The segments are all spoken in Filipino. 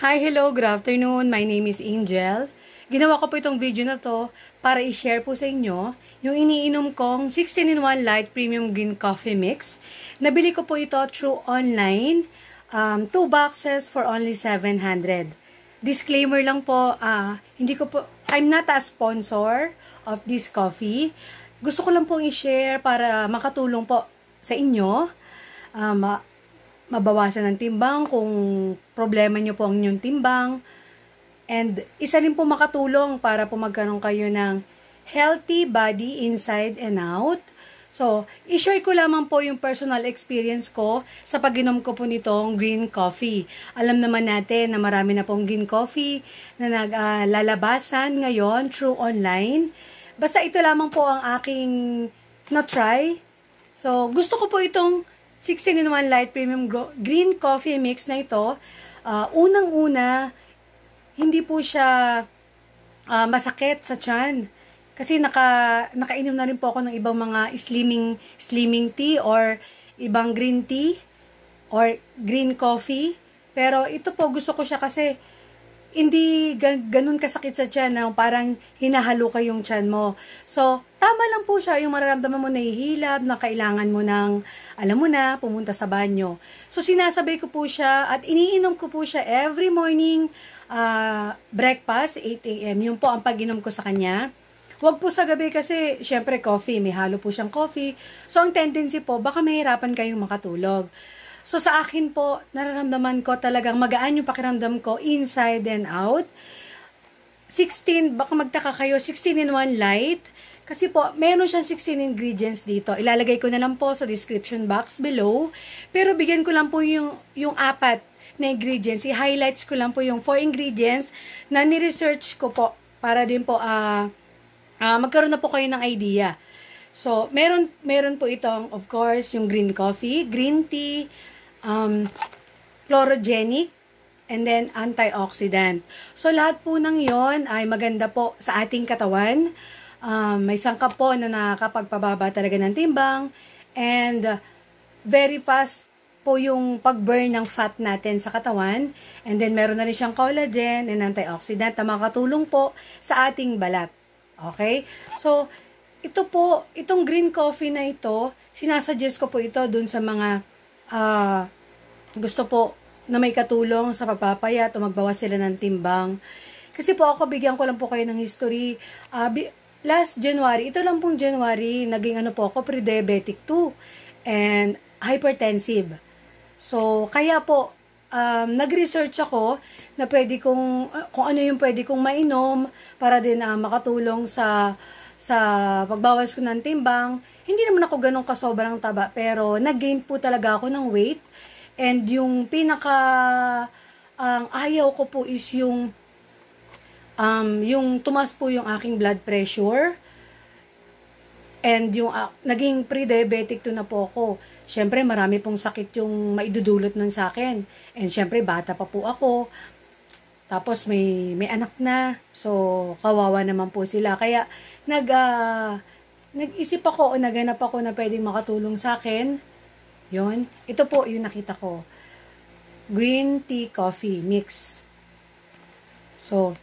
Hi, hello, good afternoon. My name is Angel. Ginawa ko po itong video na to para i-share po sa inyo yung iniinom kong 16-in-1 Light Premium Green Coffee Mix. Nabili ko po ito through online. Um, two boxes for only 700. Disclaimer lang po, uh, hindi ko po, I'm not a sponsor of this coffee. Gusto ko lang po i-share para makatulong po sa inyo. Um, uh, mabawasan ng timbang kung problema nyo po ang inyong timbang. And isa rin po makatulong para po magkaroon kayo ng healthy body inside and out. So, i-share ko lamang po yung personal experience ko sa pag-inom ko po nitong green coffee. Alam naman natin na marami na pong green coffee na naglalabasan uh, ngayon through online. Basta ito lamang po ang aking na-try. So, gusto ko po itong 16-in-1 Light Premium Green Coffee Mix na ito, uh, unang-una, hindi po siya uh, masakit sa tiyan. Kasi naka, nakainom na rin po ako ng ibang mga slimming, slimming tea or ibang green tea or green coffee. Pero ito po, gusto ko siya kasi hindi ganun kasakit sa tiyan na parang hinahalo ka yung tiyan mo. So, tama lang po siya yung mararamdaman mo na hihilab, na kailangan mo ng, alam mo na, pumunta sa banyo. So, sinasabay ko po siya at iniinom ko po siya every morning uh, breakfast, 8 a.m. Yun po ang pag-inom ko sa kanya. Huwag po sa gabi kasi, syempre coffee, may halo po siyang coffee. So, ang tendency po, baka mahirapan kayong makatulog. So sa akin po, nararamdaman ko talagang magaan yung pakiramdam ko inside and out. 16, baka magtaka kayo, 16 in 1 light. Kasi po, meron siyang 16 ingredients dito. Ilalagay ko na lang po sa description box below. Pero bigyan ko lang po yung, yung apat na ingredients. I-highlights ko lang po yung 4 ingredients na ni-research ko po para din po uh, uh, magkaroon na po kayo ng idea. So, meron, meron po itong, of course, yung green coffee, green tea, um, chlorogenic, and then antioxidant. So, lahat po ng yon ay maganda po sa ating katawan. Um, may sangkap po na nakakapagpababa talaga ng timbang. And uh, very fast po yung pag-burn ng fat natin sa katawan. And then, meron na rin siyang collagen and antioxidant na makatulong po sa ating balat. Okay? So, ito po, itong green coffee na ito, sinasuggest ko po ito dun sa mga uh, gusto po na may katulong sa pagpapayat o magbawas sila ng timbang. Kasi po ako, bigyan ko lang po kayo ng history. Uh, last January, ito lang pong January, naging ano po ako, pre-diabetic 2 and hypertensive. So, kaya po, um, nag-research ako na pwede kong, kung ano yung pwede kong mainom para din uh, makatulong sa sa pagbawas ko ng timbang, hindi naman ako ganun kasobrang taba, pero nag-gain po talaga ako ng weight. And yung pinaka ang um, ayaw ko po is yung um, yung tumas po yung aking blood pressure. And yung uh, naging pre-diabetic to na po ako. Siyempre, marami pong sakit yung maidudulot nun sa akin. And siyempre, bata pa po ako. Tapos may may anak na. So kawawa naman po sila. Kaya nag uh, nag-isip ako o naganap ako na pwedeng makatulong sa akin. 'Yon. Ito po yung nakita ko. Green tea coffee mix. So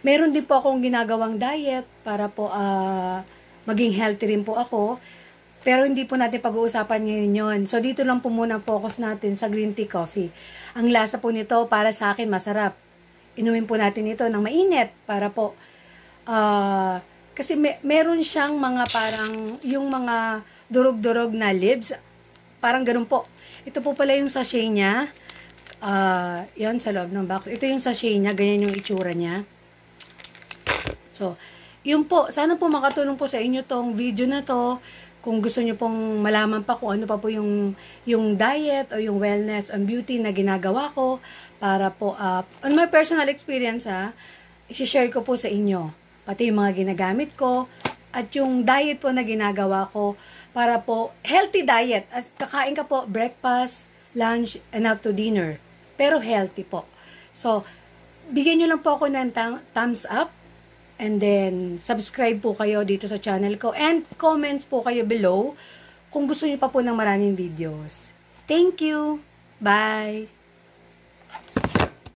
meron din po akong ginagawang diet para po uh, maging healthy rin po ako. Pero hindi po natin pag-uusapan ngayon yun. So dito lang po muna focus natin sa green tea coffee. Ang lasa po nito para sa akin masarap. Inumin po natin ito ng mainit para po uh, kasi me meron siyang mga parang yung mga durog-durog na leaves. Parang ganun po. Ito po pala yung sachet niya. Uh, ah, yon sa loob ng box. Ito yung sachet niya. Ganyan yung itsura niya. So, yun po. Sana po makatulong po sa inyo tong video na to. Kung gusto nyo pong malaman pa kung ano pa po yung, yung diet o yung wellness and beauty na ginagawa ko para po, uh, on my personal experience ha, ah, isi-share ko po sa inyo. Pati yung mga ginagamit ko at yung diet po na ginagawa ko para po healthy diet. As, kakain ka po breakfast, lunch, and after dinner. Pero healthy po. So, bigyan nyo lang po ako ng thumbs up And then, subscribe po kayo dito sa channel ko. And comments po kayo below kung gusto niyo pa po ng maraming videos. Thank you! Bye!